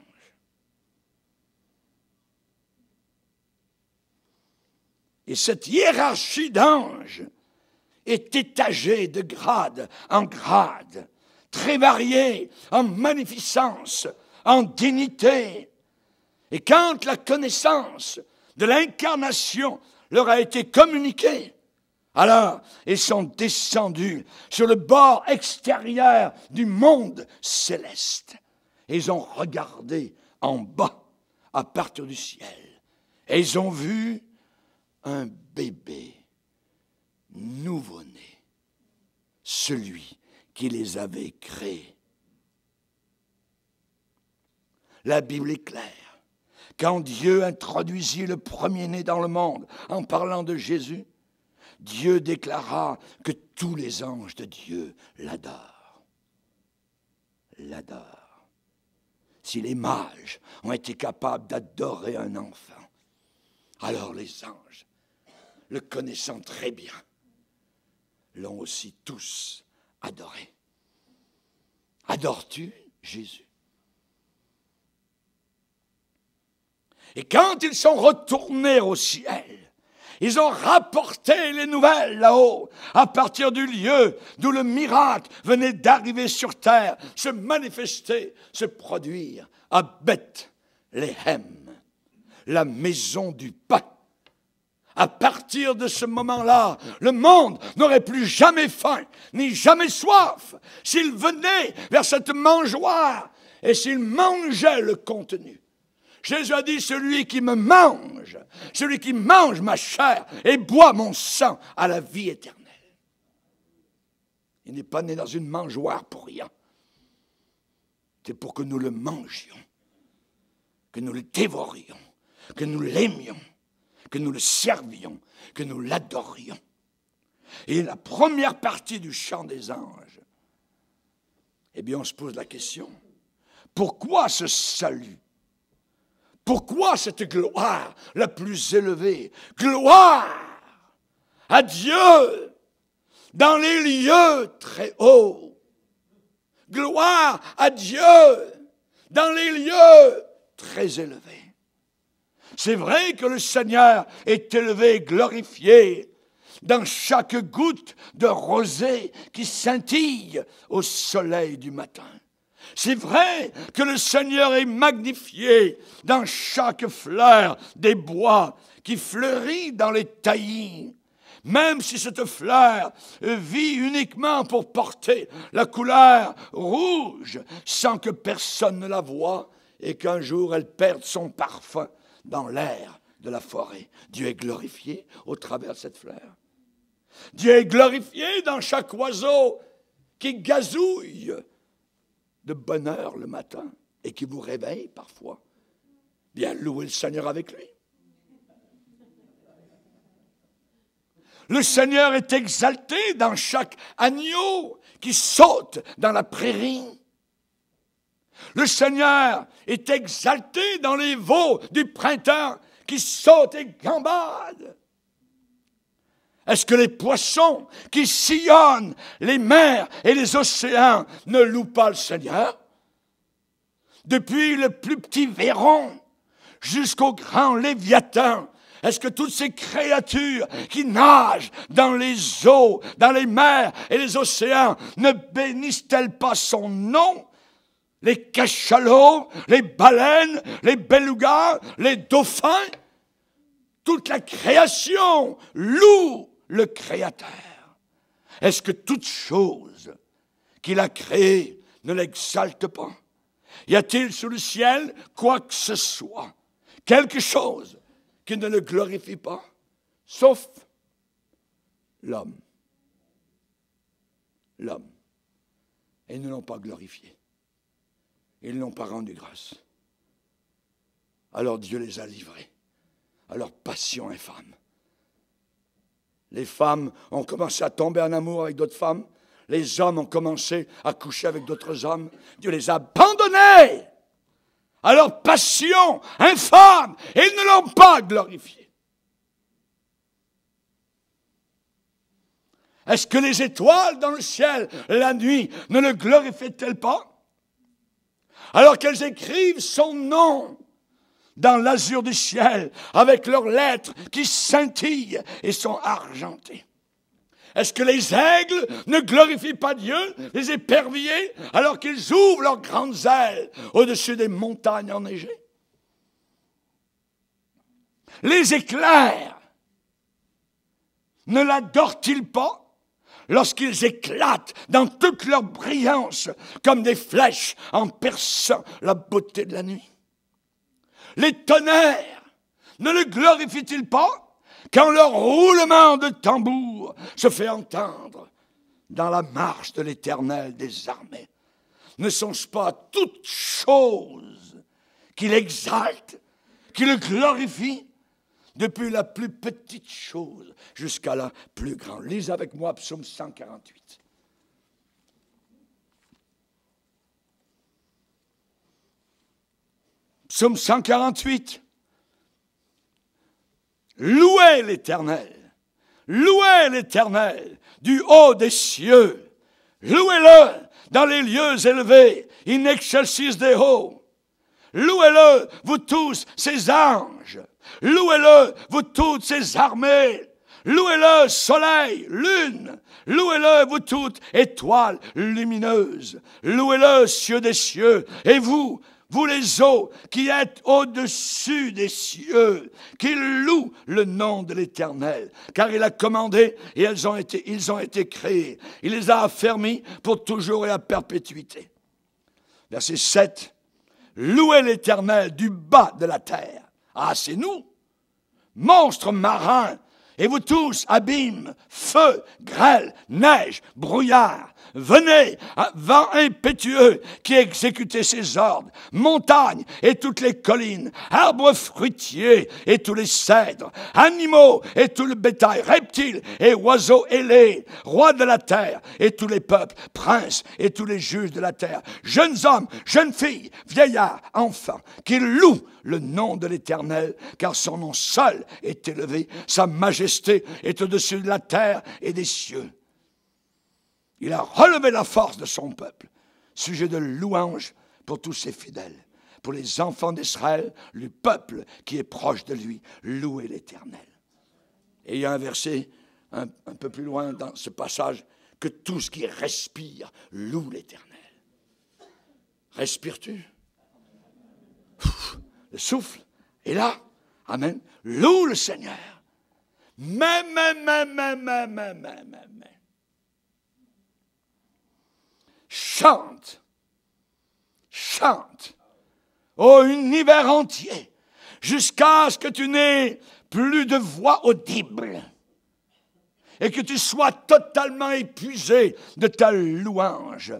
Et cette hiérarchie d'anges est étagée de grade en grade très variés en magnificence, en dignité. Et quand la connaissance de l'incarnation leur a été communiquée, alors ils sont descendus sur le bord extérieur du monde céleste. ils ont regardé en bas, à partir du ciel, et ils ont vu un bébé nouveau-né, celui qui les avait créés. La Bible est claire. Quand Dieu introduisit le premier-né dans le monde en parlant de Jésus, Dieu déclara que tous les anges de Dieu l'adorent. L'adorent. Si les mages ont été capables d'adorer un enfant, alors les anges, le connaissant très bien, l'ont aussi tous « Adoré, Adores-tu Jésus Et quand ils sont retournés au ciel, ils ont rapporté les nouvelles là-haut, à partir du lieu d'où le miracle venait d'arriver sur terre, se manifester, se produire à Bethléem, la maison du pacte à partir de ce moment-là, le monde n'aurait plus jamais faim, ni jamais soif, s'il venait vers cette mangeoire et s'il mangeait le contenu. Jésus a dit, celui qui me mange, celui qui mange ma chair et boit mon sang à la vie éternelle. Il n'est pas né dans une mangeoire pour rien. C'est pour que nous le mangions, que nous le dévorions, que nous l'aimions que nous le servions, que nous l'adorions. Et la première partie du chant des anges, eh bien, on se pose la question, pourquoi ce salut Pourquoi cette gloire la plus élevée Gloire à Dieu dans les lieux très hauts. Gloire à Dieu dans les lieux très élevés. C'est vrai que le Seigneur est élevé et glorifié dans chaque goutte de rosée qui scintille au soleil du matin. C'est vrai que le Seigneur est magnifié dans chaque fleur des bois qui fleurit dans les taillis. Même si cette fleur vit uniquement pour porter la couleur rouge sans que personne ne la voie et qu'un jour elle perde son parfum, dans l'air de la forêt. Dieu est glorifié au travers de cette fleur. Dieu est glorifié dans chaque oiseau qui gazouille de bonheur le matin et qui vous réveille parfois. Bien, louer le Seigneur avec lui. Le Seigneur est exalté dans chaque agneau qui saute dans la prairie. Le Seigneur est exalté dans les veaux du printemps qui sautent et gambadent. Est-ce que les poissons qui sillonnent les mers et les océans ne louent pas le Seigneur Depuis le plus petit verron jusqu'au grand léviathan, est-ce que toutes ces créatures qui nagent dans les eaux, dans les mers et les océans ne bénissent-elles pas son nom les cachalots, les baleines, les belugas, les dauphins, toute la création loue le Créateur. Est-ce que toute chose qu'il a créée ne l'exalte pas Y a-t-il sous le ciel quoi que ce soit, quelque chose qui ne le glorifie pas, sauf l'homme L'homme. Et ne l'ont pas glorifié. Ils n'ont pas rendu grâce. Alors Dieu les a livrés à leur passion infâme. Les femmes ont commencé à tomber en amour avec d'autres femmes. Les hommes ont commencé à coucher avec d'autres hommes. Dieu les a abandonnés à leur passion infâme. ils ne l'ont pas glorifié. Est-ce que les étoiles dans le ciel, la nuit, ne le glorifiaient-elles pas alors qu'elles écrivent son nom dans l'azur du ciel avec leurs lettres qui scintillent et sont argentées. Est-ce que les aigles ne glorifient pas Dieu, les éperviers, alors qu'ils ouvrent leurs grandes ailes au-dessus des montagnes enneigées Les éclairs ne l'adorent-ils pas lorsqu'ils éclatent dans toute leur brillance comme des flèches en perçant la beauté de la nuit Les tonnerres ne le glorifient-ils pas quand leur roulement de tambour se fait entendre dans la marche de l'Éternel des armées Ne songe pas toutes toute chose qu'il exalte, qui le glorifie depuis la plus petite chose jusqu'à la plus grande. Lise avec moi psaume 148. Psaume 148. Louez l'Éternel. Louez l'Éternel du haut des cieux. Louez-le dans les lieux élevés, in excelsis Deo. Louez-le, vous tous, ses anges Louez-le, vous toutes ces armées. Louez-le, soleil, lune. Louez-le, vous toutes, étoiles lumineuses. Louez-le, cieux des cieux. Et vous, vous les eaux qui êtes au-dessus des cieux, qu'il loue le nom de l'Éternel, car il a commandé et elles ont été, ils ont été créés. Il les a affermis pour toujours et à perpétuité. Verset 7. Louez l'Éternel du bas de la terre. Ah, c'est nous. Monstres marins, et vous tous, abîmes, feu, grêle, neige, brouillard, venez, vent impétueux qui exécutait ses ordres, montagnes et toutes les collines, arbres fruitiers et tous les cèdres, animaux et tout le bétail, reptiles et oiseaux ailés, rois de la terre et tous les peuples, princes et tous les juges de la terre, jeunes hommes, jeunes filles, vieillards, enfants, qui louent le nom de l'Éternel, car son nom seul est élevé, sa majesté est au-dessus de la terre et des cieux. Il a relevé la force de son peuple. Sujet de louange pour tous ses fidèles, pour les enfants d'Israël, le peuple qui est proche de lui. Louez l'Éternel. Et il y a un verset un, peu plus loin dans ce passage que tout ce qui respire loue l'Éternel. Respires-tu Le souffle est là. Amen. Loue le Seigneur. Même, même, même, même, même, même, même. chante, chante, ô univers entier, jusqu'à ce que tu n'aies plus de voix audible et que tu sois totalement épuisé de ta louange.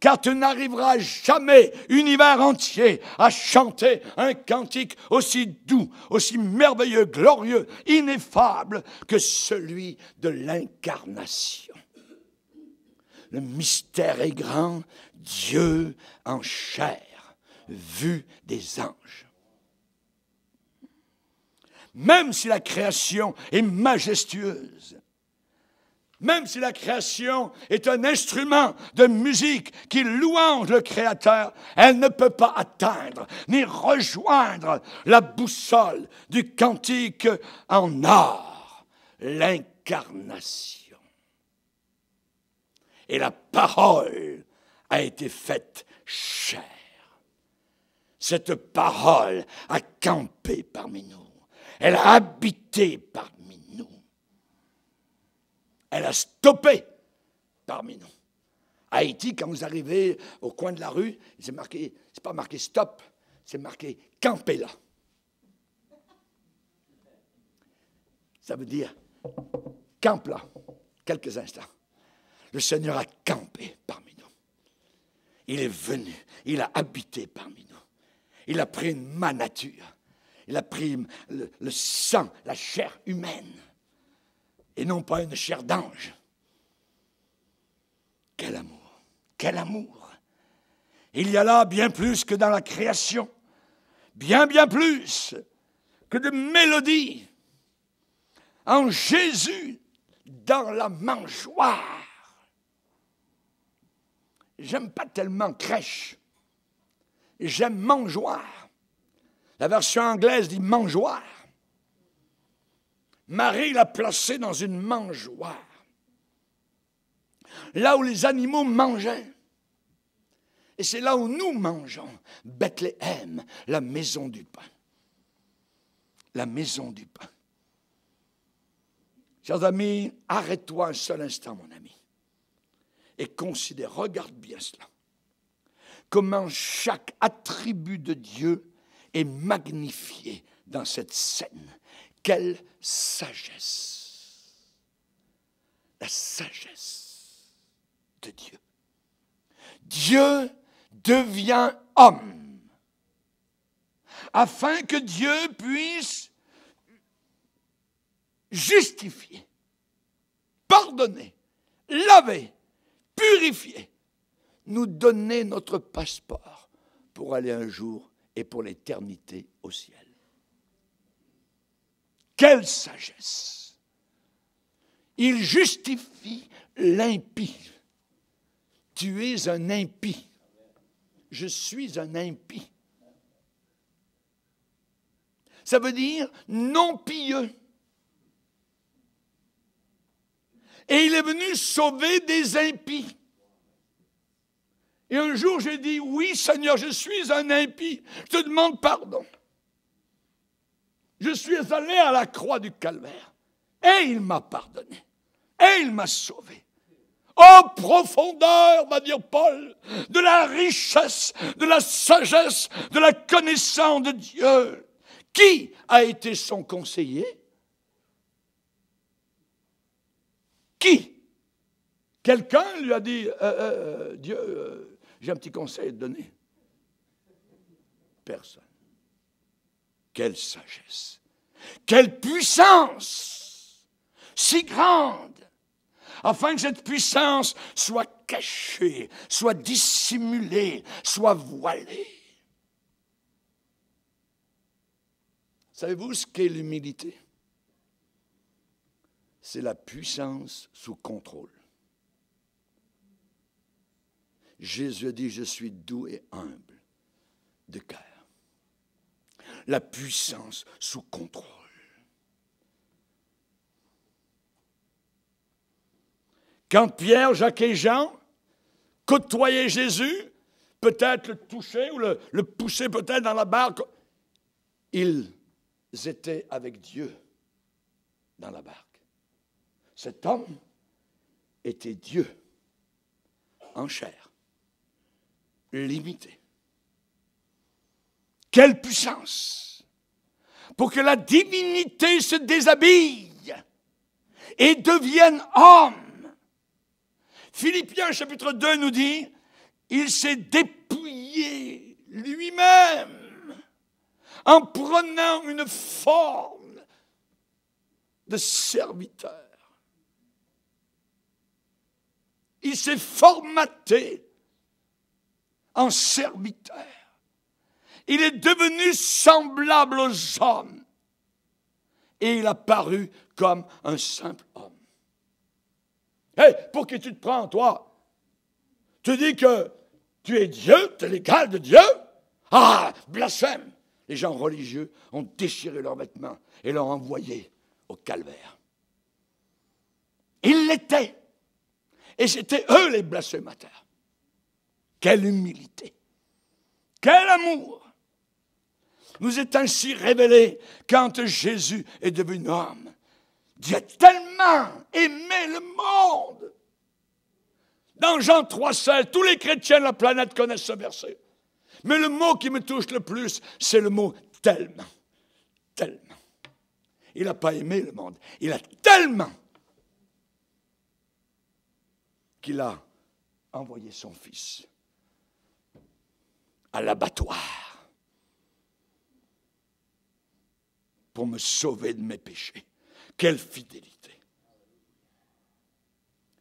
Car tu n'arriveras jamais, univers entier, à chanter un cantique aussi doux, aussi merveilleux, glorieux, ineffable que celui de l'incarnation le mystère est grand, Dieu en chair, vu des anges. Même si la création est majestueuse, même si la création est un instrument de musique qui louange le Créateur, elle ne peut pas atteindre ni rejoindre la boussole du cantique en or, l'incarnation et la parole a été faite chère. Cette parole a campé parmi nous. Elle a habité parmi nous. Elle a stoppé parmi nous. Haïti, quand vous arrivez au coin de la rue, c'est marqué, c'est pas marqué stop, c'est marqué camper là. Ça veut dire campe là, quelques instants. Le Seigneur a campé parmi nous. Il est venu, il a habité parmi nous. Il a pris ma nature. Il a pris le, sang, la chair humaine, et non pas une chair d'ange. Quel amour, quel amour. Il y a là bien plus que dans la création, bien, bien plus que de mélodies. En Jésus, dans la mangeoire, j'aime pas tellement crèche. J'aime mangeoire. La version anglaise dit mangeoire. Marie l'a placé dans une mangeoire. Là où les animaux mangeaient. Et c'est là où nous mangeons. Bethléem, la maison du pain. La maison du pain. Chers amis, arrête-toi un seul instant, mon ami et considère, regarde bien cela, comment chaque attribut de Dieu est magnifié dans cette scène. Quelle sagesse La sagesse de Dieu. Dieu devient homme afin que Dieu puisse justifier, pardonner, laver, purifier, nous donner notre passeport pour aller un jour et pour l'éternité au ciel. Quelle sagesse Il justifie l'impie. Tu es un impie. Je suis un impie. Ça veut dire non pieux. Et il est venu sauver des impies. Et un jour, j'ai dit, oui Seigneur, je suis un impie. Je te demande pardon. Je suis allé à la croix du calvaire. Et il m'a pardonné. Et il m'a sauvé. Oh profondeur, va dire Paul, de la richesse, de la sagesse, de la connaissance de Dieu. Qui a été son conseiller Qui Quelqu'un lui a dit, euh, euh, euh, Dieu, j'ai un petit conseil à te donner. Personne. Quelle sagesse. Quelle puissance si grande afin que cette puissance soit cachée, soit dissimulée, soit voilée. Savez-vous ce qu'est l'humilité c'est la puissance sous contrôle. Jésus dit, je suis doux et humble de cœur. La puissance sous contrôle. Quand Pierre, Jacques et Jean côtoyaient Jésus, peut-être le toucher ou le, poussaient peut-être dans la barque, ils étaient avec Dieu dans la barque. Cet homme était Dieu en chair, limité. Quelle puissance pour que la divinité se déshabille et devienne homme. Philippiens chapitre 2 nous dit, il s'est dépouillé lui-même en prenant une forme de serviteur Il s'est formaté en serviteur. Il est devenu semblable aux hommes. Et il a paru comme un simple homme. Hé, pour qui tu te prends, toi Tu dis que tu es Dieu, tu es l'égal de Dieu Ah, blasphème Les gens religieux ont déchiré leurs vêtements et l'ont envoyé au calvaire. Il l'était. Et c'était eux les blasphémateurs. Quelle humilité. Quel amour nous est ainsi révélé quand Jésus est devenu homme. Dieu a tellement aimé le monde. Dans Jean 3,16, tous les chrétiens de la planète connaissent ce verset. Mais le mot qui me touche le plus, c'est le mot tellement. Tellement. Il n'a pas aimé le monde. Il a tellement il a envoyé son fils à l'abattoir pour me sauver de mes péchés. Quelle fidélité.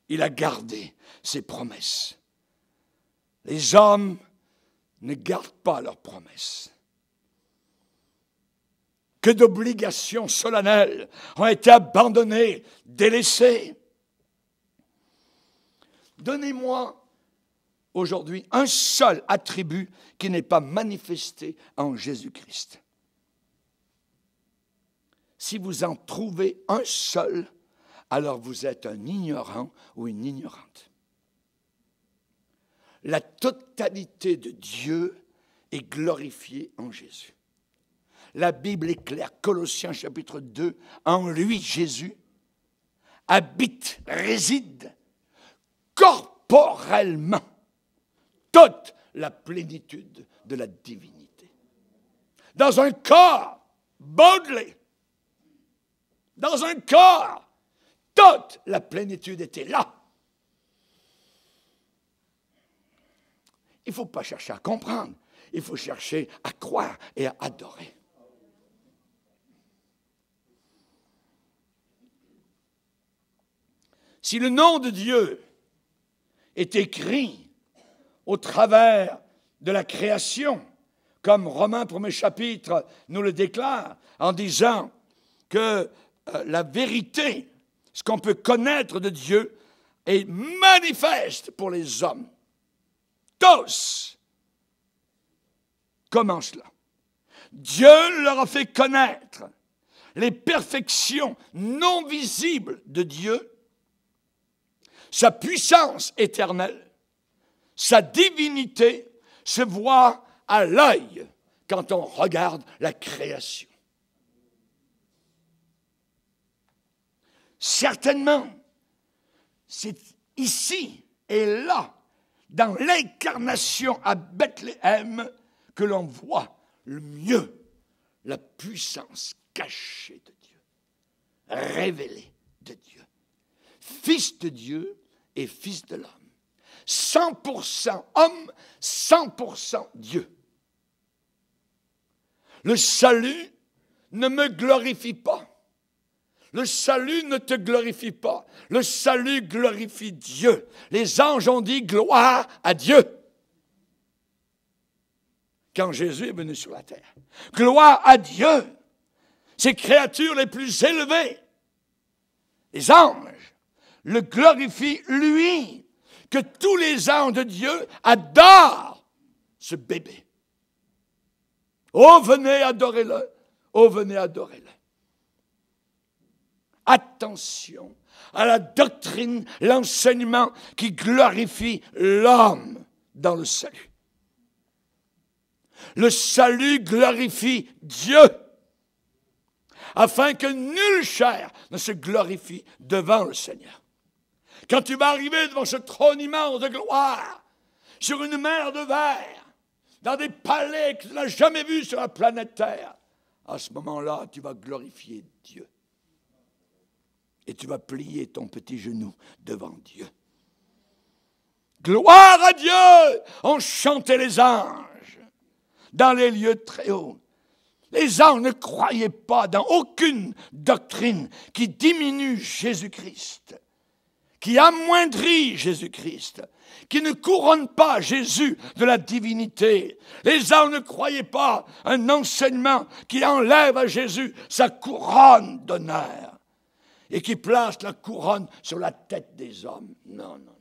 Il a gardé ses promesses. Les hommes ne gardent pas leurs promesses. Que d'obligations solennelles ont été abandonnées, délaissées. Donnez-moi aujourd'hui un seul attribut qui n'est pas manifesté en Jésus-Christ. Si vous en trouvez un seul, alors vous êtes un ignorant ou une ignorante. La totalité de Dieu est glorifiée en Jésus. La Bible est claire, Colossiens chapitre 2, en lui Jésus habite, réside corporellement toute la plénitude de la divinité. Dans un corps, bodily, dans un corps, toute la plénitude était là. Il ne faut pas chercher à comprendre, il faut chercher à croire et à adorer. Si le nom de Dieu est écrit au travers de la création, comme Romain, premier chapitre nous le déclare, en disant que euh, la vérité, ce qu'on peut connaître de Dieu, est manifeste pour les hommes. Tous. Comment cela Dieu leur a fait connaître les perfections non visibles de Dieu sa puissance éternelle, sa divinité se voit à l'œil quand on regarde la création. Certainement, c'est ici et là, dans l'incarnation à Bethléem, que l'on voit le mieux la puissance cachée de Dieu, révélée de Dieu fils de Dieu et fils de l'homme. 100% homme, 100% Dieu. Le salut ne me glorifie pas. Le salut ne te glorifie pas. Le salut glorifie Dieu. Les anges ont dit gloire à Dieu. Quand Jésus est venu sur la terre. Gloire à Dieu. Ces créatures les plus élevées. Les anges le glorifie, lui, que tous les anges de Dieu adorent ce bébé. Oh, venez adorer le Oh, venez adorer le Attention à la doctrine, l'enseignement qui glorifie l'homme dans le salut. Le salut glorifie Dieu, afin que nulle chair ne se glorifie devant le Seigneur. Quand tu vas arriver devant ce trône immense de gloire, sur une mer de verre, dans des palais que tu n'as jamais vus sur la planète Terre, à ce moment-là, tu vas glorifier Dieu. Et tu vas plier ton petit genou devant Dieu. Gloire à Dieu On chantait les anges dans les lieux très hauts. Les anges ne croyaient pas dans aucune doctrine qui diminue Jésus-Christ qui amoindrit Jésus-Christ, qui ne couronne pas Jésus de la divinité. Les hommes ne croyaient pas un enseignement qui enlève à Jésus sa couronne d'honneur et qui place la couronne sur la tête des hommes. Non, non, non.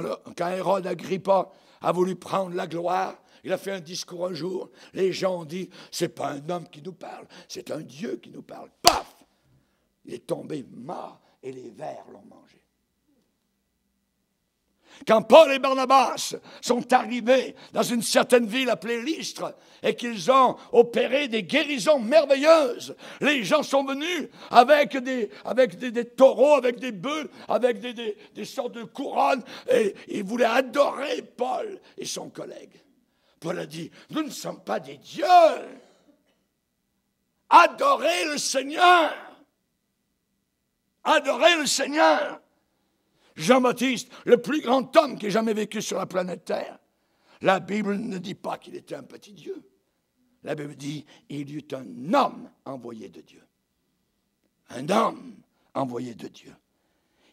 non. Quand, Hérode Agrippa a voulu prendre la gloire, il a fait un discours un jour. Les gens ont dit c'est pas un homme qui nous parle, c'est un Dieu qui nous parle. Paf Il est tombé mort et les vers l'ont mangé. Quand Paul et Barnabas sont arrivés dans une certaine ville appelée Lystre et qu'ils ont opéré des guérisons merveilleuses, les gens sont venus avec des, avec des, taureaux, avec des bœufs, avec des, des sortes de couronnes et ils voulaient adorer Paul et son collègue. Paul a dit, nous ne sommes pas des dieux. Adorez le Seigneur adorer le Seigneur. Jean-Baptiste, le plus grand homme qui ait jamais vécu sur la planète Terre, la Bible ne dit pas qu'il était un petit Dieu. La Bible dit il y eut un homme envoyé de Dieu. Un homme envoyé de Dieu.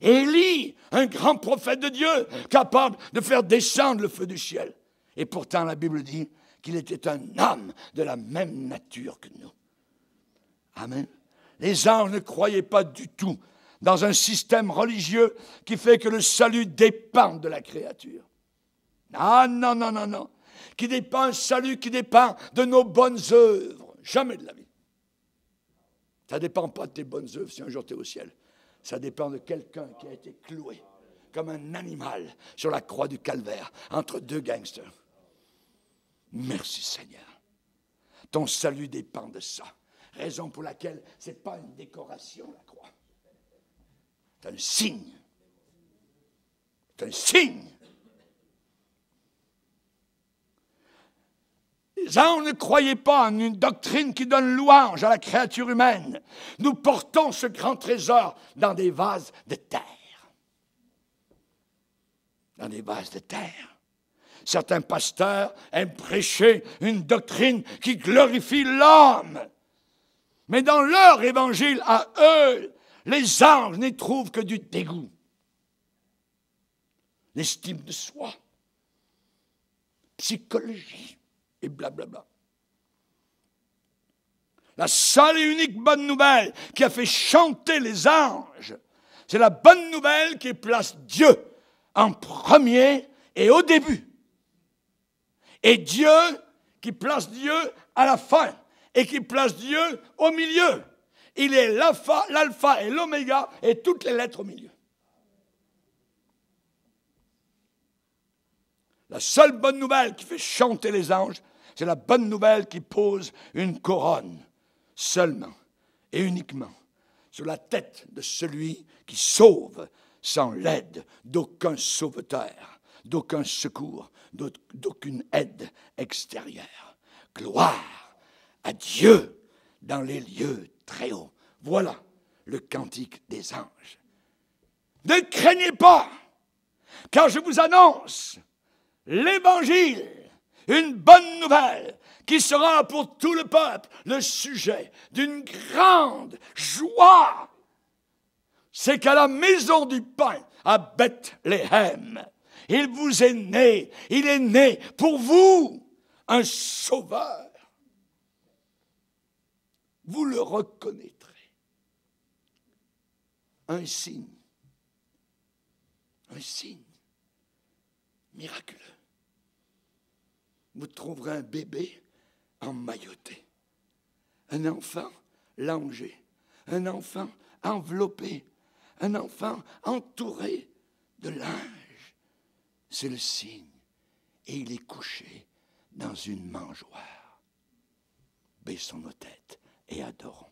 Élie, un grand prophète de Dieu, capable de faire descendre le feu du ciel. Et pourtant, la Bible dit qu'il était un homme de la même nature que nous. Amen. Les anges ne croyaient pas du tout dans un système religieux qui fait que le salut dépend de la créature. Ah non, non, non, non. Qui dépend un salut qui dépend de nos bonnes œuvres. Jamais de la vie. Ça ne dépend pas de tes bonnes œuvres si un jour tu es au ciel. Ça dépend de quelqu'un qui a été cloué comme un animal sur la croix du calvaire entre deux gangsters. Merci Seigneur. Ton salut dépend de ça. Raison pour laquelle c'est pas une décoration, la croix. C'est un signe. C'est un signe. Jean ne croyait pas en une doctrine qui donne louange à la créature humaine. Nous portons ce grand trésor dans des vases de terre. Dans des vases de terre. Certains pasteurs aiment prêcher une doctrine qui glorifie l'homme. Mais dans leur évangile à eux, les anges n'y trouvent que du dégoût. L'estime de soi, psychologie et blablabla. La seule et unique bonne nouvelle qui a fait chanter les anges, c'est la bonne nouvelle qui place Dieu en premier et au début. Et Dieu qui place Dieu à la fin et qui place Dieu au milieu. Il est l'alpha, l'alpha et l'oméga et toutes les lettres au milieu. La seule bonne nouvelle qui fait chanter les anges, c'est la bonne nouvelle qui pose une couronne seulement et uniquement sur la tête de celui qui sauve sans l'aide d'aucun sauveteur, d'aucun secours, d'aucune aide extérieure. Gloire à Dieu dans les lieux très haut. Voilà le cantique des anges. Ne craignez pas, car je vous annonce l'évangile, une bonne nouvelle qui sera pour tout le peuple le sujet d'une grande joie. C'est qu'à la maison du pain, à Bethléem, il vous est né, il est né pour vous un sauveur vous le reconnaîtrez. Un signe, un signe miraculeux. Vous trouverez un bébé emmailloté, un enfant langé, un enfant enveloppé, un enfant entouré de linge. C'est le signe. Et il est couché dans une mangeoire. Baissons nos têtes et adorons.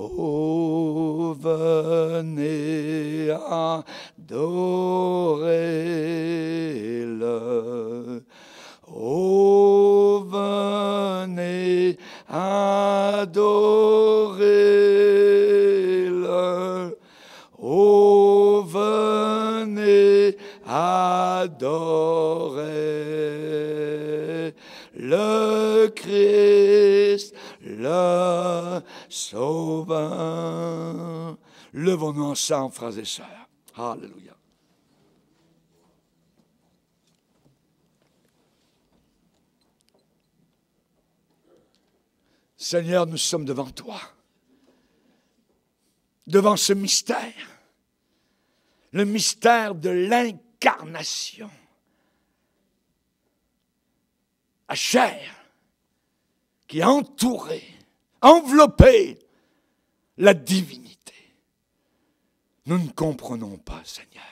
Oh, venez adorer le Oh, venez adorer Adoré, le Christ, le Sauveur. Levons-nous ensemble, frères et sœurs. Alléluia. Seigneur, nous sommes devant toi, devant ce mystère, le mystère de l'incarnation incarnation, la chair qui a entouré, enveloppé la divinité. Nous ne comprenons pas, Seigneur,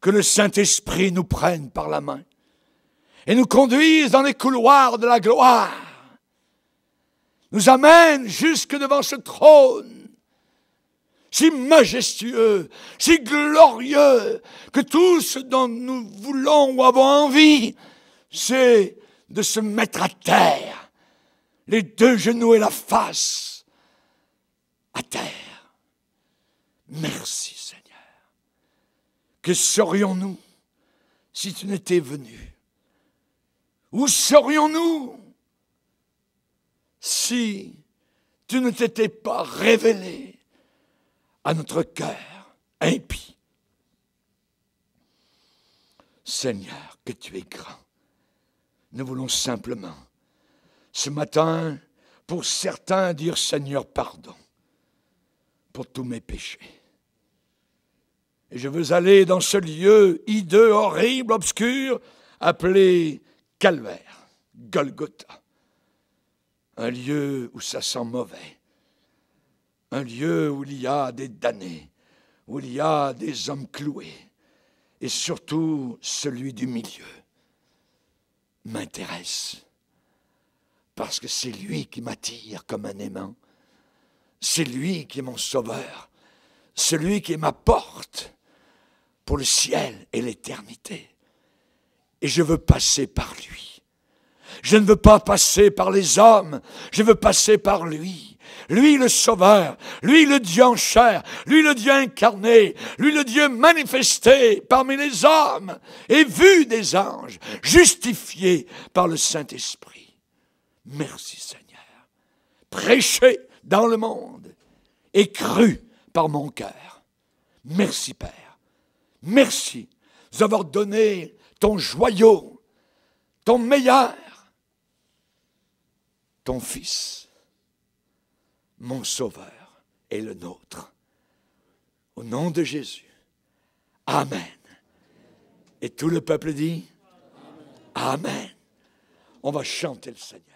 que le Saint-Esprit nous prenne par la main et nous conduise dans les couloirs de la gloire, nous amène jusque devant ce trône si majestueux, si glorieux, que tout ce dont nous voulons ou avons envie, c'est de se mettre à terre, les deux genoux et la face à terre. Merci Seigneur. Que serions-nous si tu n'étais venu Où serions-nous si tu ne t'étais pas révélé à notre cœur impie. Seigneur, que tu es grand. Nous voulons simplement, ce matin, pour certains, dire Seigneur, pardon pour tous mes péchés. Et je veux aller dans ce lieu hideux, horrible, obscur, appelé Calvaire, Golgotha. Un lieu où ça sent mauvais, un lieu où il y a des damnés, où il y a des hommes cloués, et surtout celui du milieu, m'intéresse, parce que c'est lui qui m'attire comme un aimant, c'est lui qui est mon sauveur, celui qui est ma porte pour le ciel et l'éternité. Et je veux passer par lui. Je ne veux pas passer par les hommes, je veux passer par lui lui le Sauveur, lui le Dieu en chair, lui le Dieu incarné, lui le Dieu manifesté parmi les hommes et vu des anges, justifié par le Saint-Esprit. Merci Seigneur. Prêché dans le monde et cru par mon cœur. Merci Père. Merci d'avoir donné ton joyau, ton meilleur, ton Fils mon Sauveur est le nôtre. Au nom de Jésus. Amen. Et tout le peuple dit Amen. On va chanter le Seigneur.